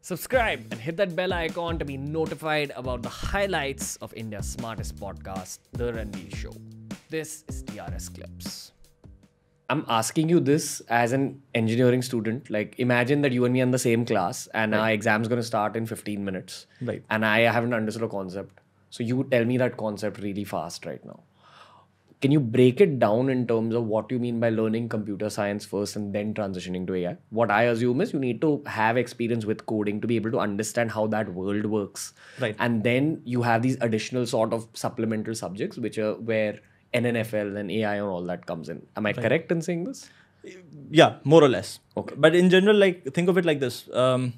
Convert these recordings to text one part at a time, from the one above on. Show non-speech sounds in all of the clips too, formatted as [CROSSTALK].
Subscribe and hit that bell icon to be notified about the highlights of India's smartest podcast, The Ranveer Show. This is TRS Clips. I'm asking you this as an engineering student. Like, imagine that you and me are in the same class, and right. our is gonna start in 15 minutes. Right. And I haven't understood a concept. So you tell me that concept really fast right now can you break it down in terms of what you mean by learning computer science first and then transitioning to AI? What I assume is you need to have experience with coding to be able to understand how that world works. Right. And then you have these additional sort of supplemental subjects which are where NNFL and AI and all that comes in. Am I right. correct in saying this? Yeah, more or less. Okay. But in general, like think of it like this. Um,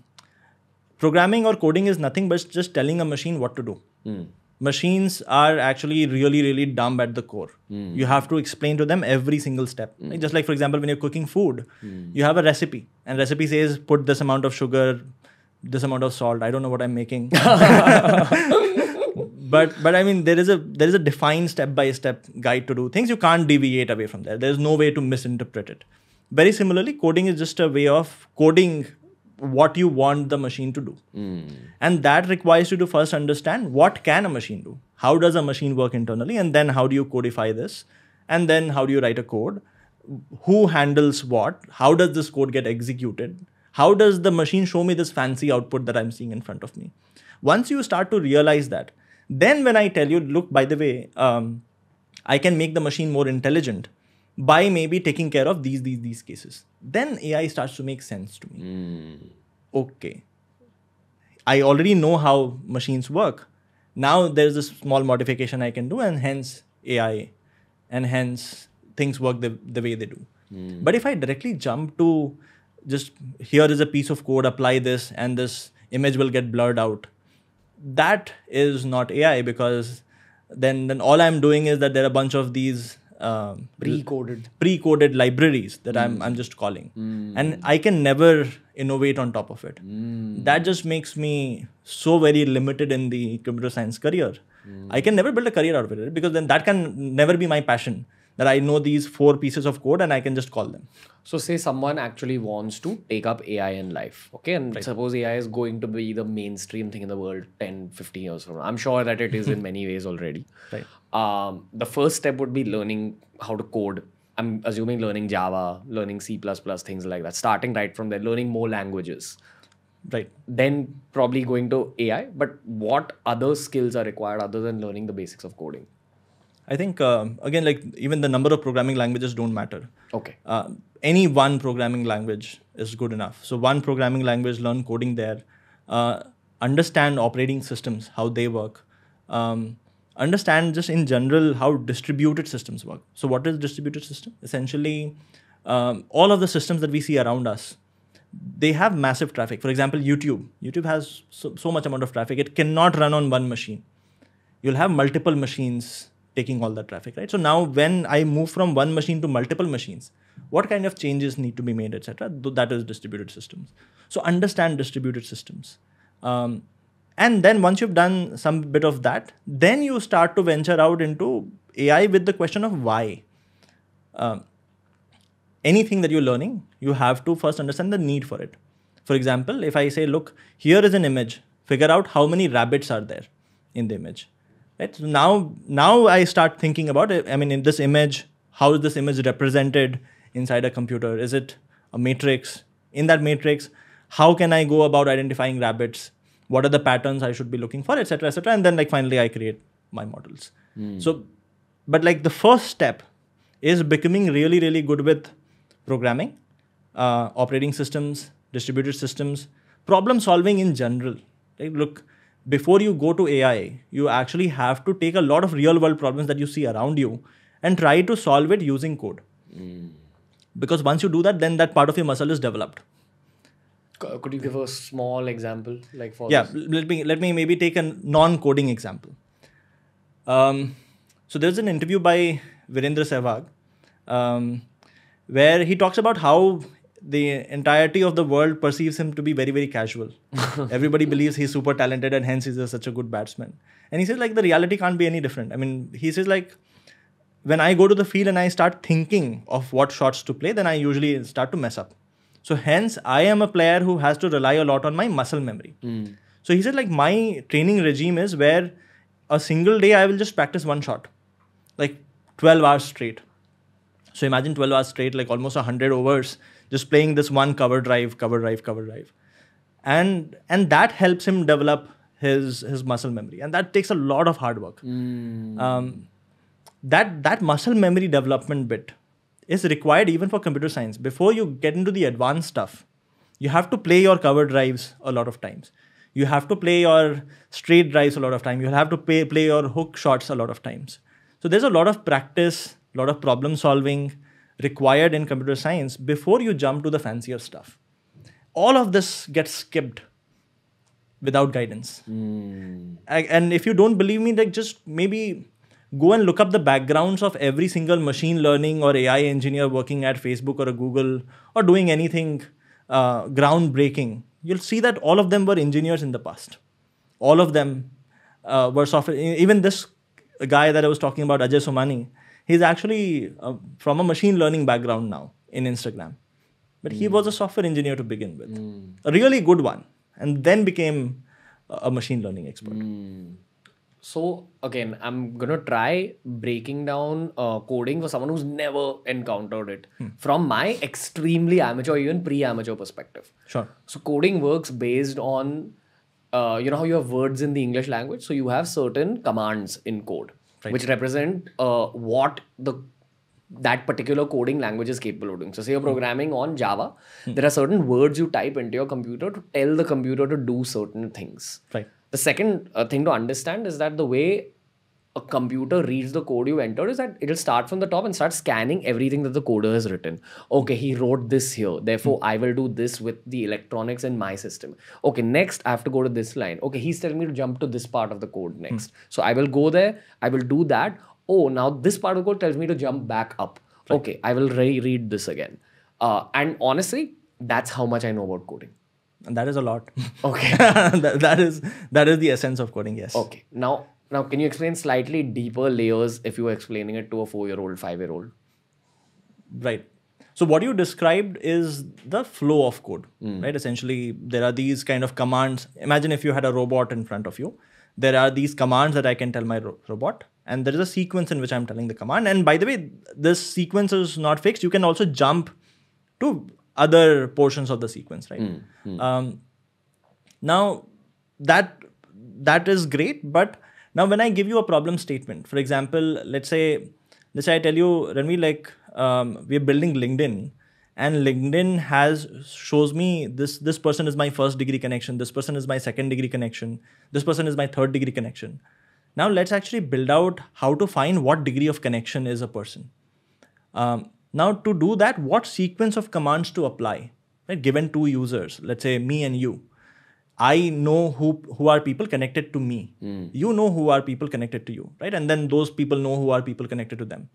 programming or coding is nothing but just telling a machine what to do. Mm machines are actually really really dumb at the core mm. you have to explain to them every single step mm. just like for example when you're cooking food mm. you have a recipe and recipe says put this amount of sugar this amount of salt i don't know what i'm making [LAUGHS] [LAUGHS] but but i mean there is a there is a defined step by step guide to do things you can't deviate away from there there's no way to misinterpret it very similarly coding is just a way of coding what you want the machine to do. Mm. And that requires you to first understand what can a machine do? How does a machine work internally? And then how do you codify this? And then how do you write a code? Who handles what? How does this code get executed? How does the machine show me this fancy output that I'm seeing in front of me? Once you start to realize that, then when I tell you, look, by the way, um, I can make the machine more intelligent by maybe taking care of these these these cases then ai starts to make sense to me mm. okay i already know how machines work now there's a small modification i can do and hence ai and hence things work the, the way they do mm. but if i directly jump to just here is a piece of code apply this and this image will get blurred out that is not ai because then then all i'm doing is that there are a bunch of these um, pre-coded pre-coded libraries that mm. I'm I'm just calling, mm. and I can never innovate on top of it. Mm. That just makes me so very limited in the computer science career. Hmm. I can never build a career out of it because then that can never be my passion that I know these four pieces of code and I can just call them. So say someone actually wants to take up AI in life, okay? And right. suppose AI is going to be the mainstream thing in the world 10, 15 years from now. I'm sure that it is in [LAUGHS] many ways already. Right. Um, the first step would be learning how to code. I'm assuming learning Java, learning C++, things like that. Starting right from there, learning more languages. Right. Then probably going to AI. But what other skills are required other than learning the basics of coding? I think um, again, like even the number of programming languages don't matter. Okay. Uh, any one programming language is good enough. So one programming language, learn coding there, uh, understand operating systems, how they work, um, understand just in general how distributed systems work. So what is distributed system? Essentially, um, all of the systems that we see around us, they have massive traffic. For example, YouTube. YouTube has so, so much amount of traffic. It cannot run on one machine. You'll have multiple machines taking all the traffic, right? So now when I move from one machine to multiple machines, what kind of changes need to be made, etc. That is distributed systems. So understand distributed systems. Um, and then once you've done some bit of that, then you start to venture out into AI with the question of why. Um, anything that you're learning, you have to first understand the need for it. For example, if I say, look, here is an image, figure out how many rabbits are there in the image. Right? So now, now I start thinking about it. I mean, in this image, how is this image represented inside a computer? Is it a matrix? In that matrix, how can I go about identifying rabbits? What are the patterns I should be looking for, etc., etc. And then, like, finally, I create my models. Mm. So, but like the first step is becoming really, really good with programming, uh, operating systems, distributed systems, problem solving in general. Look, before you go to AI, you actually have to take a lot of real world problems that you see around you and try to solve it using code. Mm. Because once you do that, then that part of your muscle is developed. could you give a small example, like for? Yeah, this? let me let me maybe take a non-coding example. Um, so there's an interview by Virendra Sehwag um, where he talks about how the entirety of the world perceives him to be very very casual [LAUGHS] everybody believes he's super talented and hence he's a, such a good batsman and he says like the reality can't be any different i mean he says like when i go to the field and i start thinking of what shots to play then i usually start to mess up so hence i am a player who has to rely a lot on my muscle memory mm. so he said like my training regime is where a single day i will just practice one shot like 12 hours straight so imagine 12 hours straight like almost 100 overs just playing this one cover drive, cover drive, cover drive. And and that helps him develop his his muscle memory. And that takes a lot of hard work. Mm. Um, that that muscle memory development bit is required even for computer science. Before you get into the advanced stuff, you have to play your cover drives a lot of times you have to play your straight drives a lot of time you'll have to pay, play your hook shots a lot of times so there's a lot of practice a lot of problem solving required in computer science before you jump to the fancier stuff. All of this gets skipped without guidance. Mm. and if you don't believe me, like just maybe go and look up the backgrounds of every single machine learning or AI engineer working at Facebook or Google or doing anything uh, groundbreaking. You'll see that all of them were engineers in the past. All of them uh, were software. Even this guy that I was talking about, Ajay Somani, he's actually uh, from a machine learning background now in Instagram. But mm. he was a software engineer to begin with, mm. a really good one, and then became a machine learning expert. Mm. So, again, I'm going to try breaking down uh, coding for someone who's never encountered it hmm. from my extremely amateur, even pre amateur perspective. Sure. So, coding works based on uh, you know how you have words in the English language? So you have certain commands in code right. which represent uh, what the that particular coding language is capable of doing. So, say you're hmm. programming on Java, hmm. there are certain words you type into your computer to tell the computer to do certain things. Right. The second uh, thing to understand is that the way a computer reads the code you entered is that it'll start from the top and start scanning everything that the coder has written. Okay, he wrote this here. Therefore, hmm. I will do this with the electronics in my system. Okay, next I have to go to this line. Okay, he's telling me to jump to this part of the code hmm. next. Mm. So I will go there. I will do that. Oh, now this part of the code tells me to jump back up. Right. Okay, I will reread this again. Uh, and honestly, that's how much I know about coding. And that is a lot. Okay. [LAUGHS] that, that is that is the essence of coding. Yes. Okay. Now now, can you explain slightly deeper layers if you were explaining it to a four year old, five year old? Right. So, what you described is the flow of code, mm. right? Essentially, there are these kind of commands. Imagine if you had a robot in front of you. There are these commands that I can tell my ro- robot, and there is a sequence in which I'm telling the command. And by the way, this sequence is not fixed. You can also jump to other portions of the sequence, right? Mm. Mm. Um, now, that that is great, but now, when I give you a problem statement, for example, let's say, let's say I tell you, Ranveer, like um, we're building LinkedIn and LinkedIn has shows me this, this person is my first degree connection. This person is my second degree connection. This person is my third degree connection. Now let's actually build out how to find what degree of connection is a person. Um, now to do that, what sequence of commands to apply, right? Given two users, let's say me and you I know who who are people connected to me. Mm. You know who are people connected to you, right? And then those people know who are people connected to them.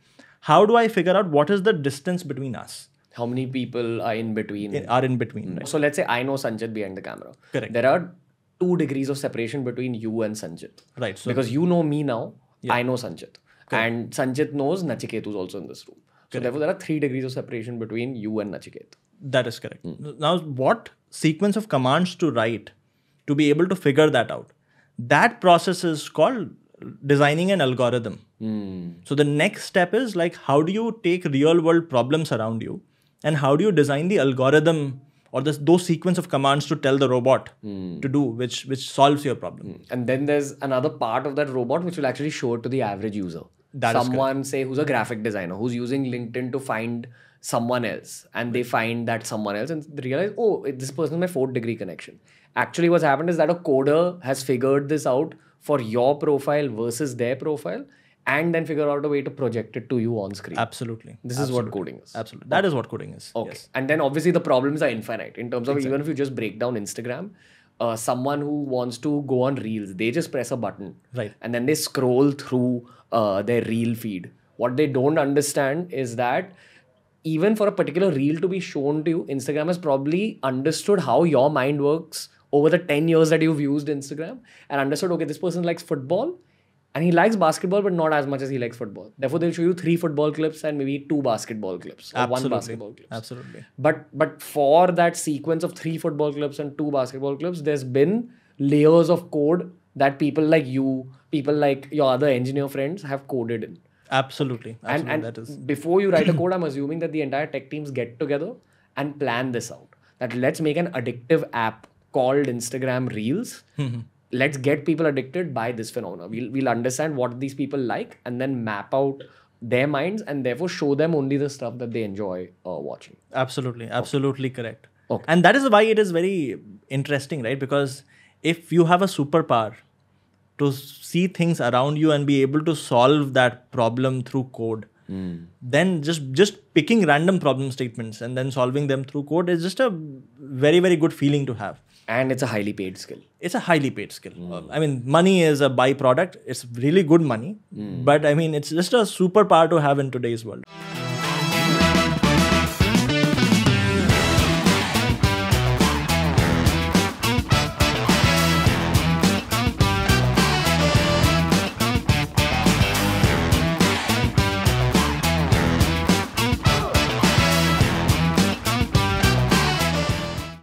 How do I figure out what is the distance between us? How many people are in between? In, are in between. Mm. Right? So let's say I know Sanjit behind the camera. Correct. There are two degrees of separation between you and Sanjit. Right. So because you know me now, yeah. I know Sanjit, Correct. and Sanjit knows Nachiket is also in this room. So therefore, there are three degrees of separation between you and Nachiket. That is correct. Mm. Now, what sequence of commands to write to be able to figure that out. That process is called designing an algorithm. Mm. So the next step is like how do you take real world problems around you and how do you design the algorithm or those sequence of commands to tell the robot mm. to do which which solves your problem. Hmm. And then there's another part of that robot which will actually show it to the average user that someone say who's a graphic designer who's using linkedin to find someone else and they find that someone else and they realize oh this person is my fourth degree connection actually what's happened is that a coder has figured this out for your profile versus their profile and then figure out a way to project it to you on screen absolutely this absolutely. is what coding is absolutely that is what coding is okay yes. and then obviously the problems are infinite in terms of exactly. even if you just break down instagram uh, someone who wants to go on reels they just press a button right and then they scroll through uh, their reel feed what they don't understand is that even for a particular reel to be shown to you instagram has probably understood how your mind works over the 10 years that you've used instagram and understood okay this person likes football and he likes basketball, but not as much as he likes football. Therefore, they'll show you three football clips and maybe two basketball clips or Absolutely. one basketball clip. Absolutely. But but for that sequence of three football clips and two basketball clips, there's been layers of code that people like you, people like your other engineer friends have coded in. Absolutely. Absolutely. And, and that is. before you write a [CLEARS THROAT] code, I'm assuming that the entire tech teams get together and plan this out. That let's make an addictive app called Instagram Reels. [LAUGHS] Mm-hmm let's get people addicted by this phenomena. We'll, we'll understand what these people like and then map out their minds and therefore show them only the stuff that they enjoy uh, watching. Absolutely. Absolutely okay. correct. Okay. And that is why it is very interesting, right? Because if you have a superpower to see things around you and be able to solve that problem through code, Mm. then just just picking random problem statements and then solving them through code is just a very very good feeling to have and it's a highly paid skill it's a highly paid skill mm. i mean money is a byproduct it's really good money mm. but i mean it's just a super power to have in today's world